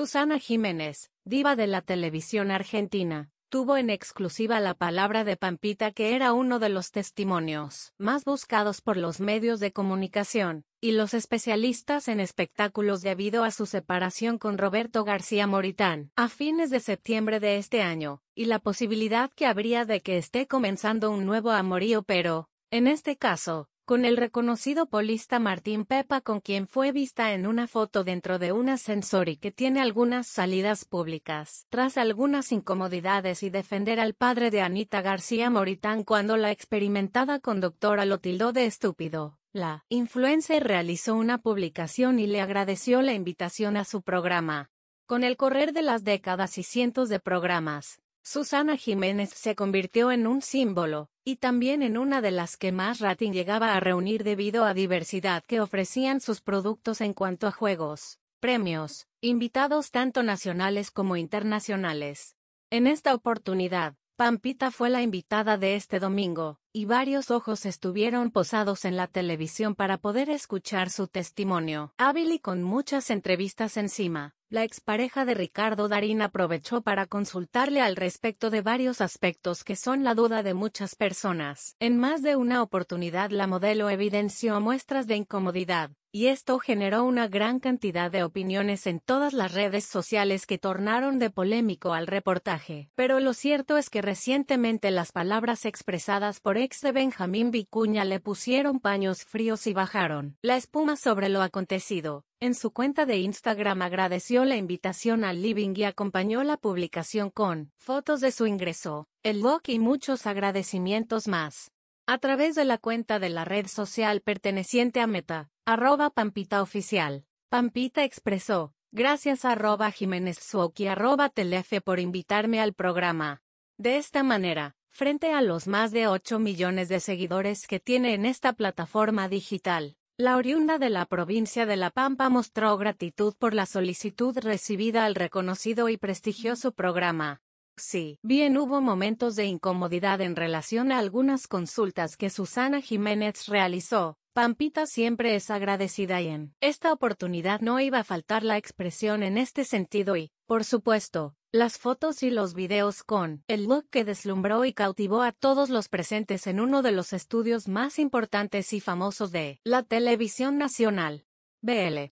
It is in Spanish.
Susana Jiménez, diva de la televisión argentina, tuvo en exclusiva la palabra de Pampita que era uno de los testimonios más buscados por los medios de comunicación y los especialistas en espectáculos debido a su separación con Roberto García Moritán a fines de septiembre de este año, y la posibilidad que habría de que esté comenzando un nuevo amorío pero, en este caso, con el reconocido polista Martín Pepa con quien fue vista en una foto dentro de un ascensor y que tiene algunas salidas públicas. Tras algunas incomodidades y defender al padre de Anita García Moritán cuando la experimentada conductora lo tildó de estúpido, la influencer realizó una publicación y le agradeció la invitación a su programa. Con el correr de las décadas y cientos de programas, Susana Jiménez se convirtió en un símbolo, y también en una de las que más rating llegaba a reunir debido a diversidad que ofrecían sus productos en cuanto a juegos, premios, invitados tanto nacionales como internacionales. En esta oportunidad, Pampita fue la invitada de este domingo, y varios ojos estuvieron posados en la televisión para poder escuchar su testimonio, hábil y con muchas entrevistas encima. La expareja de Ricardo Darín aprovechó para consultarle al respecto de varios aspectos que son la duda de muchas personas. En más de una oportunidad la modelo evidenció muestras de incomodidad, y esto generó una gran cantidad de opiniones en todas las redes sociales que tornaron de polémico al reportaje. Pero lo cierto es que recientemente las palabras expresadas por ex de Benjamín Vicuña le pusieron paños fríos y bajaron la espuma sobre lo acontecido. En su cuenta de Instagram agradeció la invitación al living y acompañó la publicación con fotos de su ingreso, el blog y muchos agradecimientos más. A través de la cuenta de la red social perteneciente a Meta, arroba Pampita Oficial, Pampita expresó, gracias a arroba Jiménez Suok y arroba Telefe por invitarme al programa. De esta manera, frente a los más de 8 millones de seguidores que tiene en esta plataforma digital, la oriunda de la provincia de La Pampa mostró gratitud por la solicitud recibida al reconocido y prestigioso programa. Sí, bien hubo momentos de incomodidad en relación a algunas consultas que Susana Jiménez realizó. Pampita siempre es agradecida y en esta oportunidad no iba a faltar la expresión en este sentido y, por supuesto, las fotos y los videos con el look que deslumbró y cautivó a todos los presentes en uno de los estudios más importantes y famosos de la televisión nacional. BL.